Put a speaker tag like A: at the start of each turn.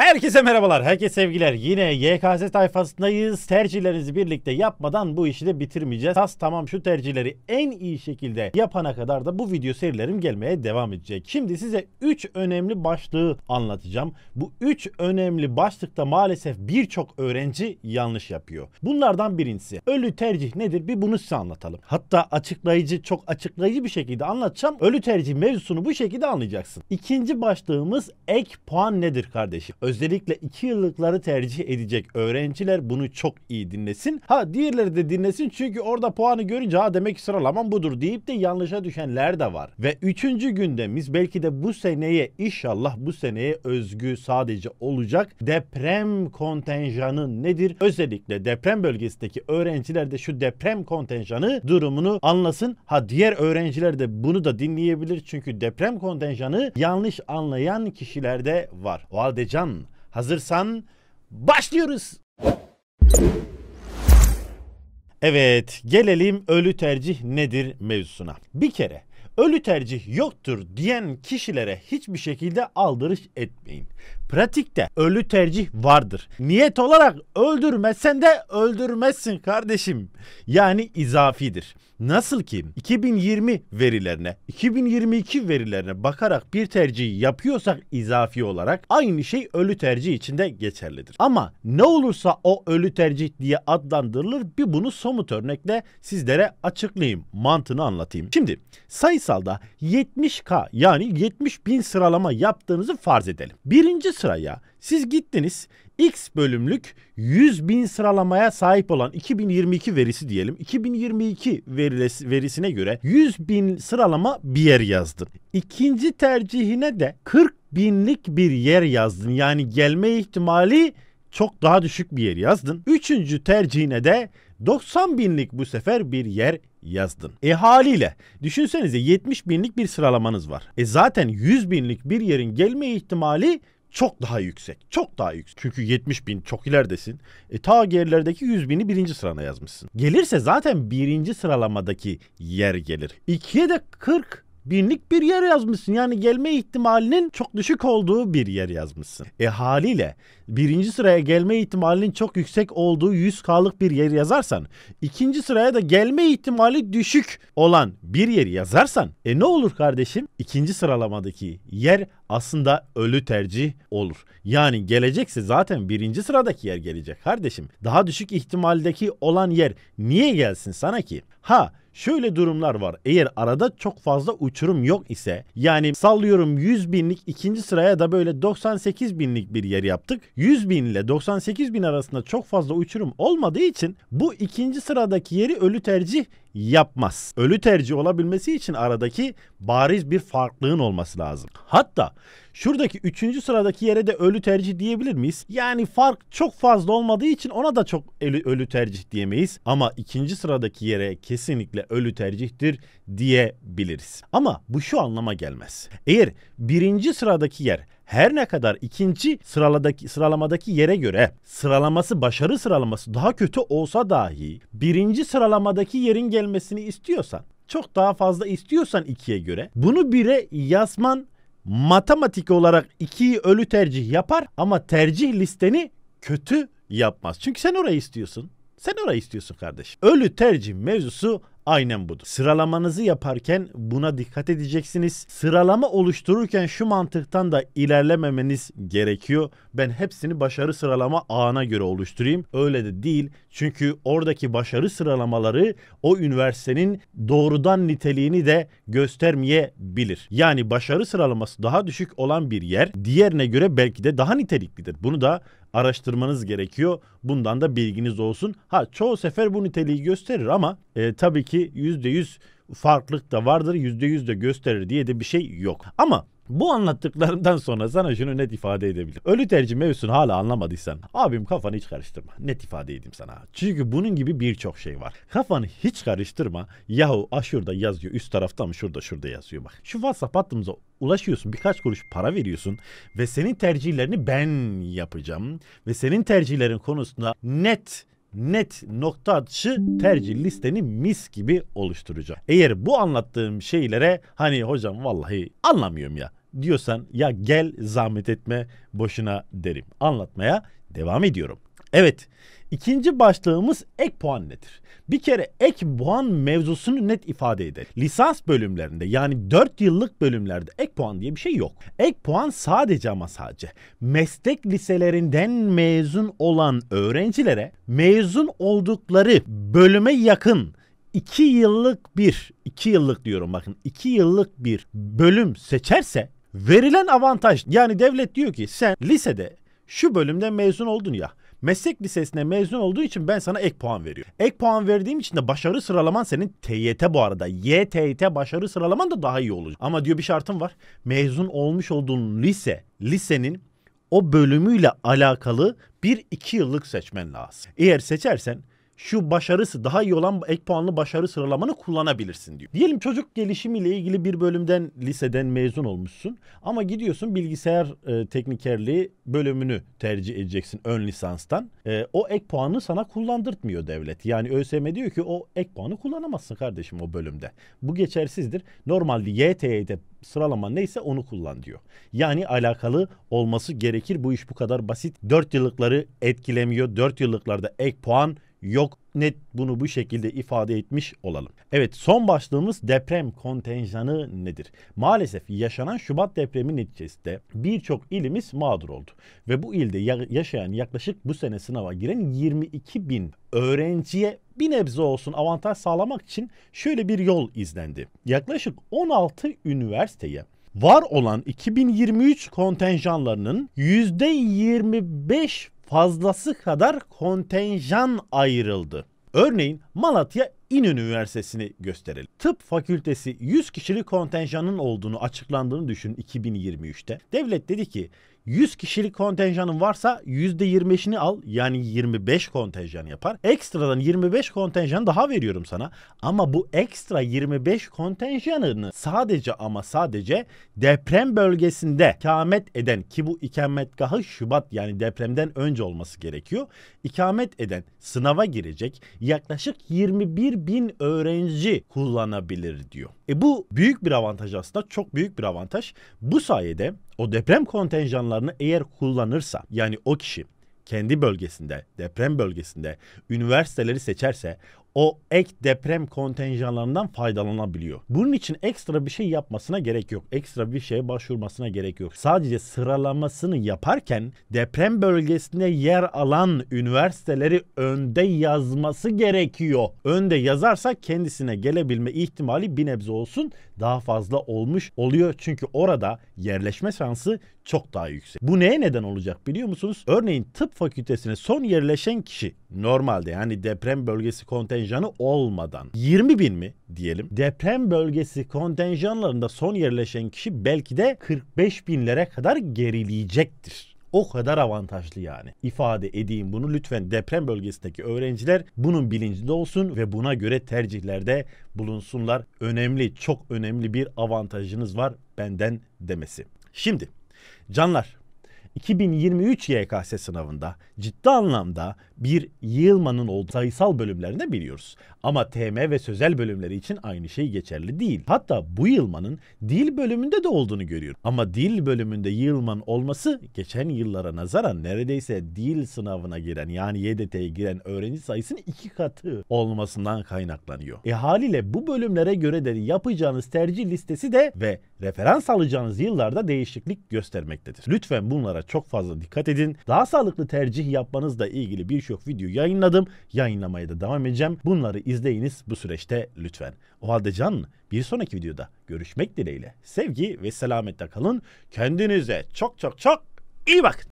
A: Herkese merhabalar, herkese sevgiler. Yine YKS tayfasındayız. Tercihlerinizi birlikte yapmadan bu işi de bitirmeyeceğiz. Tas tamam şu tercihleri en iyi şekilde yapana kadar da bu video serilerim gelmeye devam edecek. Şimdi size 3 önemli başlığı anlatacağım. Bu 3 önemli başlıkta maalesef birçok öğrenci yanlış yapıyor. Bunlardan birincisi ölü tercih nedir bir bunu size anlatalım. Hatta açıklayıcı çok açıklayıcı bir şekilde anlatacağım. Ölü tercih mevzusunu bu şekilde anlayacaksın. İkinci başlığımız ek puan nedir kardeşim? özellikle 2 yıllıkları tercih edecek öğrenciler bunu çok iyi dinlesin. Ha diğerleri de dinlesin çünkü orada puanı görünce ha demek ki sıralamam budur deyip de yanlışa düşenler de var. Ve üçüncü gündemimiz belki de bu seneye inşallah bu seneye özgü sadece olacak deprem kontenjanı nedir? Özellikle deprem bölgesindeki öğrenciler de şu deprem kontenjanı durumunu anlasın. Ha diğer öğrenciler de bunu da dinleyebilir çünkü deprem kontenjanı yanlış anlayan kişilerde var. O halde Can Hazırsan başlıyoruz. Evet, gelelim ölü tercih nedir mevzusuna. Bir kere ölü tercih yoktur diyen kişilere hiçbir şekilde aldırış etmeyin. Pratikte ölü tercih vardır. Niyet olarak öldürmesen de öldürmezsin kardeşim. Yani izafidir. Nasıl ki 2020 verilerine, 2022 verilerine bakarak bir tercihi yapıyorsak izafi olarak aynı şey ölü tercih içinde geçerlidir. Ama ne olursa o ölü tercih diye adlandırılır bir bunu somut örnekle sizlere açıklayayım, mantığını anlatayım. Şimdi sayısalda 70K yani 70 bin sıralama yaptığınızı farz edelim. Birinci sıraya siz gittiniz X bölümlük 100 bin sıralamaya sahip olan 2022 verisi diyelim. 2022 verisine göre 100 bin sıralama bir yer yazdın. İkinci tercihine de 40 binlik bir yer yazdın. Yani gelme ihtimali çok daha düşük bir yer yazdın. Üçüncü tercihine de 90 binlik bu sefer bir yer yazdın. E haliyle düşünsenize 70 binlik bir sıralamanız var. E zaten 100 binlik bir yerin gelme ihtimali çok daha yüksek. Çok daha yüksek. Çünkü 70 bin çok ileridesin. E, ta gerilerdeki 100 bini birinci sırana yazmışsın. Gelirse zaten birinci sıralamadaki yer gelir. İkiye de 40 binlik bir yer yazmışsın. Yani gelme ihtimalinin çok düşük olduğu bir yer yazmışsın. E haliyle birinci sıraya gelme ihtimalinin çok yüksek olduğu 100K'lık bir yer yazarsan, ikinci sıraya da gelme ihtimali düşük olan bir yeri yazarsan, e ne olur kardeşim? İkinci sıralamadaki yer aslında ölü tercih olur. Yani gelecekse zaten birinci sıradaki yer gelecek kardeşim. Daha düşük ihtimaldeki olan yer niye gelsin sana ki? Ha Şöyle durumlar var. Eğer arada çok fazla uçurum yok ise yani sallıyorum 100 binlik ikinci sıraya da böyle 98 binlik bir yer yaptık. 100 bin ile 98 bin arasında çok fazla uçurum olmadığı için bu ikinci sıradaki yeri ölü tercih yapmaz. Ölü tercih olabilmesi için aradaki bariz bir farklılığın olması lazım. Hatta şuradaki 3. sıradaki yere de ölü tercih diyebilir miyiz? Yani fark çok fazla olmadığı için ona da çok ölü, ölü tercih diyemeyiz. Ama 2. sıradaki yere kesinlikle ölü tercihtir diyebiliriz. Ama bu şu anlama gelmez. Eğer 1. sıradaki yer her ne kadar ikinci sıraladaki sıralamadaki yere göre sıralaması başarı sıralaması daha kötü olsa dahi birinci sıralamadaki yerin gelmesini istiyorsan çok daha fazla istiyorsan ikiye göre bunu bire yazman matematik olarak ikiyi ölü tercih yapar ama tercih listeni kötü yapmaz. Çünkü sen orayı istiyorsun. Sen orayı istiyorsun kardeşim. Ölü tercih mevzusu aynen budur. Sıralamanızı yaparken buna dikkat edeceksiniz. Sıralama oluştururken şu mantıktan da ilerlememeniz gerekiyor. Ben hepsini başarı sıralama ağına göre oluşturayım. Öyle de değil. Çünkü oradaki başarı sıralamaları o üniversitenin doğrudan niteliğini de göstermeyebilir. Yani başarı sıralaması daha düşük olan bir yer diğerine göre belki de daha niteliklidir. Bunu da araştırmanız gerekiyor. Bundan da bilginiz olsun. Ha çoğu sefer bu niteliği gösterir ama e, tabii ki %100 farklılık da vardır. %100 de gösterir diye de bir şey yok. Ama bu anlattıklarımdan sonra sana şunu net ifade edebilirim. Ölü tercih mevzusunu hala anlamadıysan abim kafanı hiç karıştırma. Net ifade edeyim sana. Çünkü bunun gibi birçok şey var. Kafanı hiç karıştırma. Yahu aşırda yazıyor. Üst tarafta mı şurada şurada yazıyor bak. Şu WhatsApp hattımıza ulaşıyorsun birkaç kuruş para veriyorsun ve senin tercihlerini ben yapacağım ve senin tercihlerin konusunda net net nokta atışı tercih listeni mis gibi oluşturacağım. Eğer bu anlattığım şeylere hani hocam vallahi anlamıyorum ya diyorsan ya gel zahmet etme boşuna derim. Anlatmaya devam ediyorum. Evet ikinci başlığımız ek puan nedir? Bir kere ek puan mevzusunu net ifade eder. Lisans bölümlerinde yani 4 yıllık bölümlerde ek puan diye bir şey yok. Ek puan sadece ama sadece meslek liselerinden mezun olan öğrencilere mezun oldukları bölüme yakın 2 yıllık bir, 2 yıllık diyorum bakın 2 yıllık bir bölüm seçerse Verilen avantaj yani devlet diyor ki sen lisede şu bölümden mezun oldun ya. Meslek lisesine mezun olduğu için ben sana ek puan veriyorum. Ek puan verdiğim için de başarı sıralaman senin TYT bu arada. YTT başarı sıralaman da daha iyi olacak. Ama diyor bir şartım var. Mezun olmuş olduğun lise, lisenin o bölümüyle alakalı bir iki yıllık seçmen lazım. Eğer seçersen şu başarısı daha iyi olan ek puanlı başarı sıralamanı kullanabilirsin diyor. Diyelim çocuk gelişimiyle ilgili bir bölümden liseden mezun olmuşsun ama gidiyorsun bilgisayar e, teknikerliği bölümünü tercih edeceksin ön lisanstan. E, o ek puanı sana kullandırtmıyor devlet. Yani ÖSYM diyor ki o ek puanı kullanamazsın kardeşim o bölümde. Bu geçersizdir. Normalde YTY'de sıralama neyse onu kullan diyor. Yani alakalı olması gerekir. Bu iş bu kadar basit. 4 yıllıkları etkilemiyor. 4 yıllıklarda ek puan yok net bunu bu şekilde ifade etmiş olalım. Evet son başlığımız deprem kontenjanı nedir? Maalesef yaşanan Şubat depremi neticesinde birçok ilimiz mağdur oldu. Ve bu ilde yaşayan yaklaşık bu sene sınava giren 22 bin öğrenciye bir nebze olsun avantaj sağlamak için şöyle bir yol izlendi. Yaklaşık 16 üniversiteye var olan 2023 kontenjanlarının %25 fazlası kadar kontenjan ayrıldı. Örneğin Malatya İnönü Üniversitesi'ni gösterelim. Tıp fakültesi 100 kişilik kontenjanın olduğunu açıklandığını düşünün 2023'te. Devlet dedi ki 100 kişilik kontenjanın varsa %25'ini al yani 25 kontenjan yapar. Ekstradan 25 kontenjan daha veriyorum sana. Ama bu ekstra 25 kontenjanını sadece ama sadece deprem bölgesinde ikamet eden ki bu ikametgahı Şubat yani depremden önce olması gerekiyor. İkamet eden sınava girecek yaklaşık 21 bin öğrenci kullanabilir diyor. E bu büyük bir avantaj aslında çok büyük bir avantaj. Bu sayede o deprem kontenjanı imkanlarını eğer kullanırsa yani o kişi kendi bölgesinde, deprem bölgesinde üniversiteleri seçerse o ek deprem kontenjanlarından faydalanabiliyor. Bunun için ekstra bir şey yapmasına gerek yok. Ekstra bir şeye başvurmasına gerek yok. Sadece sıralamasını yaparken deprem bölgesinde yer alan üniversiteleri önde yazması gerekiyor. Önde yazarsa kendisine gelebilme ihtimali bir nebze olsun daha fazla olmuş oluyor. Çünkü orada yerleşme şansı çok daha yüksek. Bu neye neden olacak biliyor musunuz? Örneğin tıp fakültesine son yerleşen kişi normalde yani deprem bölgesi kontenjanı kontenjanı olmadan 20 bin mi diyelim deprem bölgesi kontenjanlarında son yerleşen kişi belki de 45 binlere kadar gerileyecektir. O kadar avantajlı yani. İfade edeyim bunu lütfen deprem bölgesindeki öğrenciler bunun bilincinde olsun ve buna göre tercihlerde bulunsunlar. Önemli, çok önemli bir avantajınız var benden demesi. Şimdi canlar 2023 YKS sınavında ciddi anlamda bir yığılmanın olduğu sayısal bölümlerinde biliyoruz. Ama TM ve sözel bölümleri için aynı şey geçerli değil. Hatta bu yığılmanın dil bölümünde de olduğunu görüyoruz. Ama dil bölümünde yığılmanın olması geçen yıllara nazaran neredeyse dil sınavına giren yani YDT'ye giren öğrenci sayısının iki katı olmasından kaynaklanıyor. E haliyle bu bölümlere göre de yapacağınız tercih listesi de ve referans alacağınız yıllarda değişiklik göstermektedir. Lütfen bunlara konulara çok fazla dikkat edin. Daha sağlıklı tercih yapmanızla ilgili birçok video yayınladım. Yayınlamaya da devam edeceğim. Bunları izleyiniz bu süreçte lütfen. O halde Can bir sonraki videoda görüşmek dileğiyle. Sevgi ve selametle kalın. Kendinize çok çok çok iyi bakın.